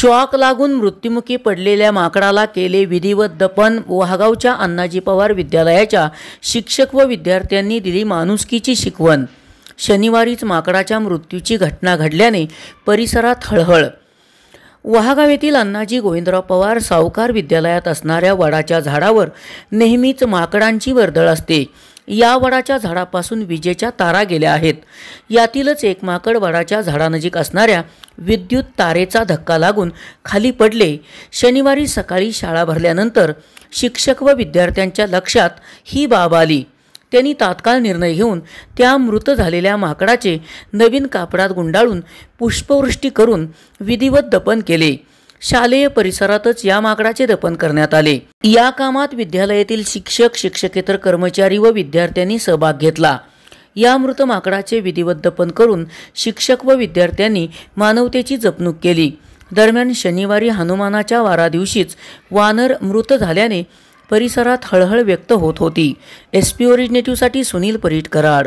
shock लागून मृत्युमुखी पडलेल्या माकडाला केले विधिवत दपन वाहगावच्या अण्णाजी पवार विद्यालयाच्या शिक्षक व विद्यार्थ्यांनी दिली माणुसकीची शिकवण शनिवारीच माकडाच्या मृत्यूची घटना घडल्याने परिसरात हळहळ वहागाव येथील अण्णाजी गोविंदराव पवार सावकार विद्यालयात असणाऱ्या वडाच्या झाडावर नेहमीच माकडांची वर्दळ असते या वडाच्या झाडापासून विजेच्या तारा गेल्या आहेत यातीलच एक माकड वडाच्या झाडानजीक असणाऱ्या विद्युत तारेचा धक्का लागून खाली पडले शनिवारी सकाळी शाळा भरल्यानंतर शिक्षक व विद्यार्थ्यांच्या लक्षात ही बाब आली त्यांनी तात्काळ निर्णय घेऊन त्या मृत झालेल्या माकडाचे नवीन कापडात गुंडाळून पुष्पवृष्टी करून विधिवत दपन केले शालेय परिसरातच या माकडाचे दपन करण्यात आले या कामात विद्यालयातील शिक्षक शिक्षकेतर कर्मचारी व विद्यार्थ्यांनी सहभाग घेतला या मृत माकडाचे विधिवत दपन करून शिक्षक व विद्यार्थ्यांनी मानवतेची जपणूक केली दरम्यान शनिवारी हनुमानाच्या वारा दिवशीच वानर मृत झाल्याने परिसरात हळहळ व्यक्त होत होती एस पी ओरिजिनेटिव्हसाठी सुनील परीट कराड़